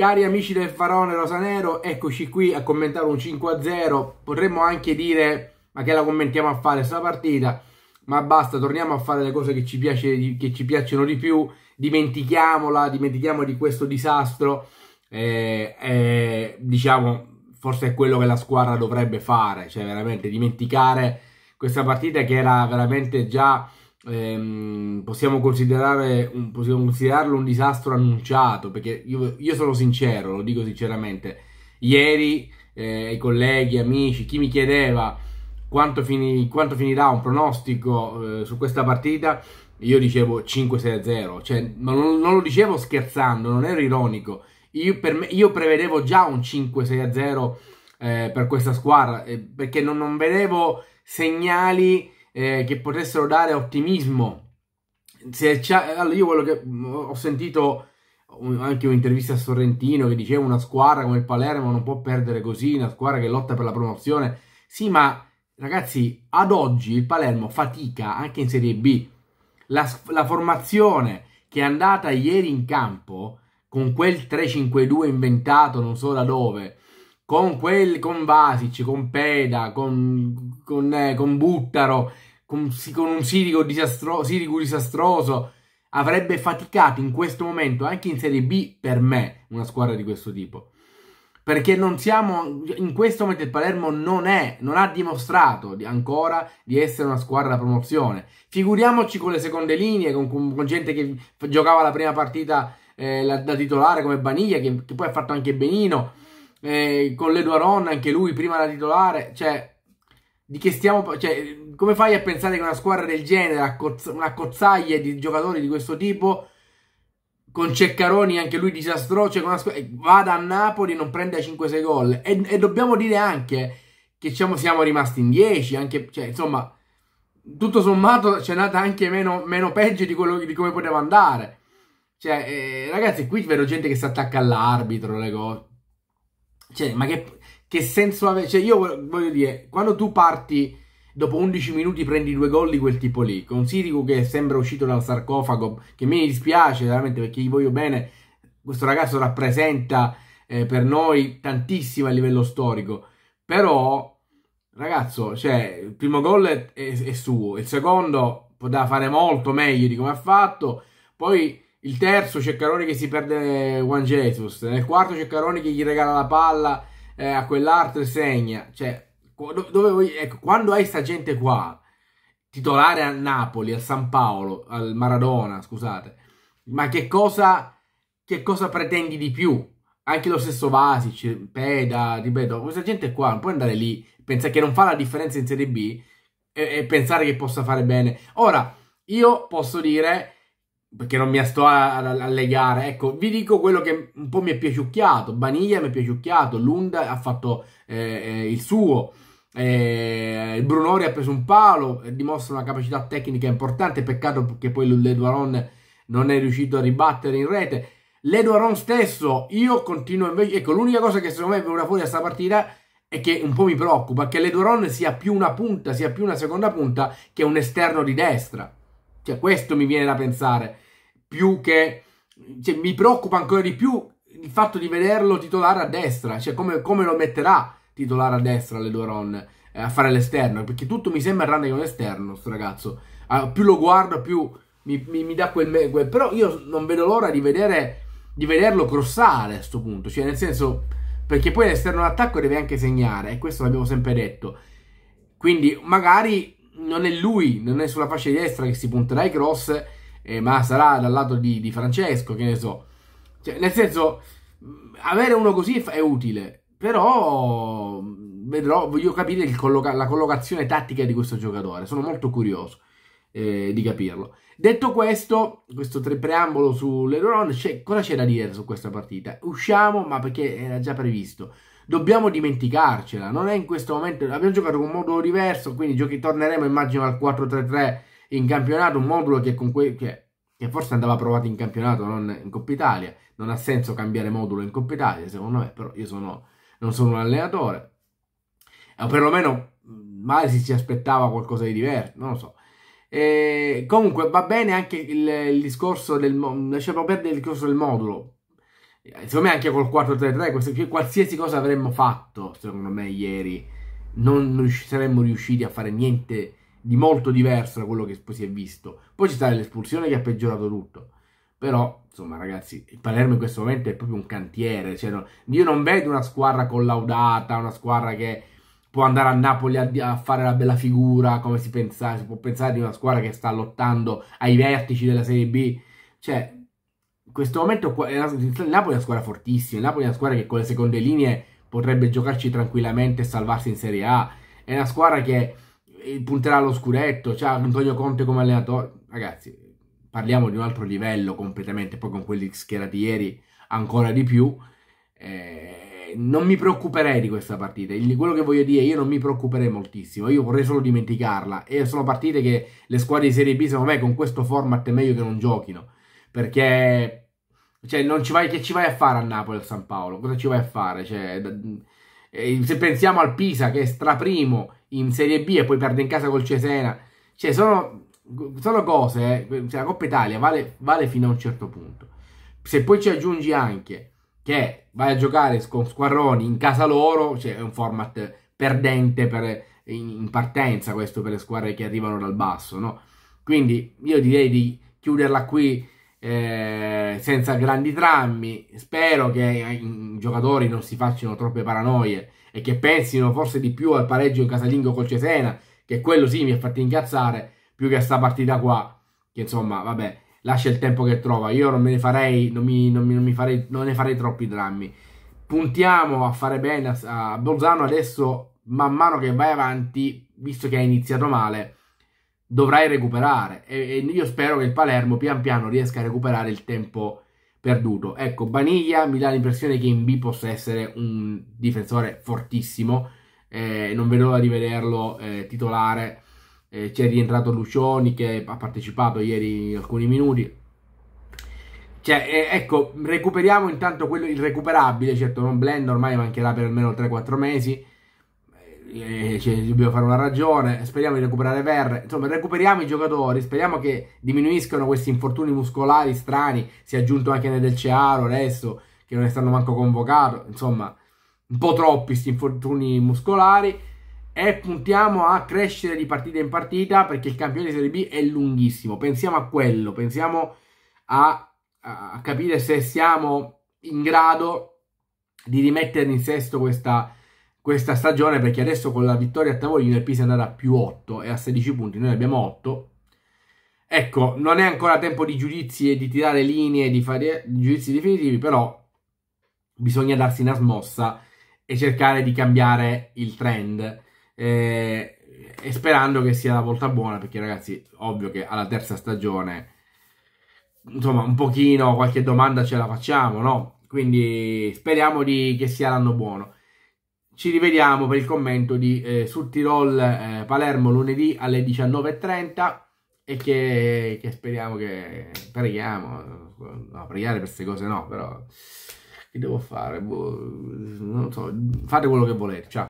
Cari amici del Farone Rosanero, eccoci qui a commentare un 5-0. Potremmo anche dire, ma che la commentiamo a fare questa partita? Ma basta, torniamo a fare le cose che ci, piace, che ci piacciono di più. Dimentichiamola, dimentichiamo di questo disastro. Eh, eh, diciamo, forse è quello che la squadra dovrebbe fare, cioè veramente dimenticare questa partita che era veramente già ehm, possiamo, considerare un, possiamo considerarlo un disastro annunciato, perché io, io sono sincero, lo dico sinceramente, ieri eh, i colleghi, amici, chi mi chiedeva quanto, fini, quanto finirà un pronostico eh, su questa partita, io dicevo 5-6-0, cioè, ma non, non, lo dicevo scherzando, non ero ironico, io, me, io prevedevo già un 5-6-0 eh, per questa squadra, eh, perché non, non vedevo segnali eh, che potessero dare ottimismo. allora, io quello che mm, ho sentito anche un'intervista a Sorrentino che diceva eh, una squadra come il Palermo non può perdere così, una squadra che lotta per la promozione. Sì, ma ragazzi, ad oggi il Palermo fatica anche in Serie B. La, la formazione che è andata ieri in campo con quel 3-5-2 inventato non so da dove, con quel con Vasic, con Peda, con, con, eh, con Buttaro con, con un Sirico disastro, Sirico disastroso, avrebbe faticato in questo momento anche in Serie B per me una squadra di questo tipo. Perché non siamo in questo momento il Palermo non è, non ha dimostrato ancora di essere una squadra da promozione. Figuriamoci con le seconde linee, con, con, con gente che giocava la prima partita eh, la, da titolare come Baniglia, che, che, poi ha fatto anche Benino, eh, con l'Eduaron anche lui prima da titolare, cioè di che stiamo... Cioè, come fai a pensare che una squadra del genere, una cozzaglia di giocatori di questo tipo, con Ceccaroni anche lui disastroso, cioè vada a Napoli e non prenda 5-6 gol? E, e, dobbiamo dire anche che diciamo, siamo rimasti in 10, anche, cioè, insomma, tutto sommato c'è nata anche meno, meno peggio di, quello, di come poteva andare. Cioè, eh, ragazzi, qui vedo gente che si attacca all'arbitro, le cose. Cioè, ma che, che senso aveva? Cioè, io voglio dire, quando tu parti dopo 11 minuti prendi due gol di quel tipo lì, con Sirico che sembra uscito dal sarcofago, che mi dispiace veramente perché gli voglio bene, questo ragazzo rappresenta eh, per noi tantissimo a livello storico, però ragazzo, cioè, il primo gol è, è, è suo, il secondo poteva fare molto meglio di come ha fatto, poi il terzo c'è Caroni che si perde Juan Jesus, nel quarto c'è Caroni che gli regala la palla eh, a quell'altro segna. Cioè, dove, ecco, quando hai sta gente qua, titolare a Napoli, al San Paolo, al Maradona, scusate, ma che cosa, che cosa pretendi di più? Anche lo stesso Vasic, Peda, ripeto, questa gente qua non puoi andare lì, pensare che non fa la differenza in Serie B e, e pensare che possa fare bene. Ora, io posso dire perché non mi sto a, a, a, legare. Ecco, vi dico quello che un po' mi è piaciucchiato. Baniglia mi è piaciucchiato, Lunda ha fatto eh, eh, il suo. Eh, il Brunori ha preso un palo, eh, dimostra una capacità tecnica importante. Peccato che poi l'Eduaron non è riuscito a ribattere in rete. L'Eduaron stesso, io continuo invece. Ecco, l'unica cosa che secondo me è venuta fuori da questa partita e che un po' mi preoccupa, che l'Eduaron sia più una punta, sia più una seconda punta che un esterno di destra. Cioè, questo mi viene da pensare. Più che... Cioè, mi preoccupa ancora di più il fatto di vederlo titolare a destra. Cioè, come, come lo metterà titolare a destra le Ledoron eh, a fare l'esterno? Perché tutto mi sembra tranne che un esterno, sto ragazzo. Allora, ah, più lo guardo, più mi, mi, mi dà quel, quel... Però io non vedo l'ora di vedere di vederlo crossare a questo punto, cioè nel senso perché poi l'esterno d'attacco deve anche segnare e questo l'abbiamo sempre detto. Quindi magari non è lui, non è sulla fascia di destra che si punterà i cross, eh, ma sarà dal lato di, di Francesco, che ne so. Cioè, nel senso, mm, avere uno così è utile, però mm, vedrò, voglio capire colloca- la collocazione tattica di questo giocatore, sono molto curioso eh, di capirlo. Detto questo, questo tre preambolo sull'Euron, cosa c'è da dire su questa partita? Usciamo, ma perché era già previsto dobbiamo dimenticarcela. Non è in questo momento. Abbiamo giocato con un modulo diverso, quindi giochi, torneremo immagino al 4-3-3 in campionato. Un modulo che, que... che, cioè, che forse andava provato in campionato, non in Coppa Italia. Non ha senso cambiare modulo in Coppa Italia, secondo me. Però io sono... non sono un allenatore. O perlomeno magari si aspettava qualcosa di diverso, non lo so. E comunque va bene anche il, il discorso del lasciamo perdere il discorso del modulo eh, secondo me anche col 4-3-3, qualsiasi cosa avremmo fatto, secondo me, ieri, non saremmo riusciti a fare niente di molto diverso da quello che poi si è visto. Poi ci sta l'espulsione che ha peggiorato tutto. Però, insomma, ragazzi, il Palermo in questo momento è proprio un cantiere. Cioè, no, io non vedo una squadra collaudata, una squadra che può andare a Napoli a, a fare la bella figura, come si, pensa, si può pensare di una squadra che sta lottando ai vertici della Serie B. Cioè, in questo momento il Napoli è una squadra fortissima, il Napoli è una squadra che con le seconde linee potrebbe giocarci tranquillamente e salvarsi in Serie A, è una squadra che eh, punterà allo scuretto, c'ha Antonio Conte come allenatore, ragazzi, parliamo di un altro livello completamente, poi con quelli schierati ieri ancora di più, eh, non mi preoccuperei di questa partita, quello che voglio dire, io non mi preoccuperei moltissimo, io vorrei solo dimenticarla, e sono partite che le squadre di Serie B secondo me con questo format è meglio che non giochino, perché cioè, non ci vai, che ci vai a fare a Napoli a San Paolo? Cosa ci vai a fare? Cioè, eh, se pensiamo al Pisa che è straprimo in Serie B e poi perde in casa col Cesena, cioè, sono, sono cose. Eh. Cioè, la Coppa Italia vale, vale, fino a un certo punto. Se poi ci aggiungi anche che vai a giocare con squarroni in casa loro, cioè, è un format perdente per, in, in, partenza questo per le squadre che arrivano dal basso, no? Quindi io direi di chiuderla qui eh, senza grandi drammi. Spero che i giocatori non si facciano troppe paranoie e che pensino forse di più al pareggio in casalingo col Cesena, che quello sì mi ha fatto incazzare, più che a sta partita qua, che insomma, vabbè, lascia il tempo che trova. Io non me ne farei, non, mi, non, mi, non, mi farei, non ne farei troppi drammi. Puntiamo a fare bene a, a Bolzano adesso, man mano che vai avanti, visto che ha iniziato male dovrai recuperare e, e, io spero che il Palermo pian piano riesca a recuperare il tempo perduto. Ecco, Baniglia mi dà l'impressione che in B possa essere un difensore fortissimo, eh, non vedo l'ora di vederlo eh, titolare, eh, c'è rientrato Lucioni che ha partecipato ieri alcuni minuti. Cioè, eh, ecco, recuperiamo intanto quello irrecuperabile, certo non Blend ormai mancherà per almeno 3-4 mesi, eh, cioè, dobbiamo fare una ragione, speriamo di recuperare Verre, insomma recuperiamo i giocatori, speriamo che diminuiscano questi infortuni muscolari strani, si è aggiunto anche nel Cearo adesso, che non è stato manco convocato, insomma un po' troppi questi infortuni muscolari e puntiamo a crescere di partita in partita perché il campione di Serie B è lunghissimo, pensiamo a quello, pensiamo a, a capire se siamo in grado di rimettere in sesto questa questa stagione perché adesso con la vittoria a tavolino il Pisa è andata a più 8 e a 16 punti, noi abbiamo 8. Ecco, non è ancora tempo di giudizi e di tirare linee, di fare giudizi definitivi, però bisogna darsi una smossa e cercare di cambiare il trend. Eh, e sperando che sia la volta buona, perché ragazzi, ovvio che alla terza stagione, insomma, un pochino, qualche domanda ce la facciamo, no? Quindi speriamo di, che sia l'anno buono ci rivediamo per il commento di eh, Sul Tirol eh, Palermo lunedì alle 19.30 e che, che, speriamo che preghiamo, no, pregare per queste cose no, però che devo fare? Boh, non so, fate quello che volete, ciao.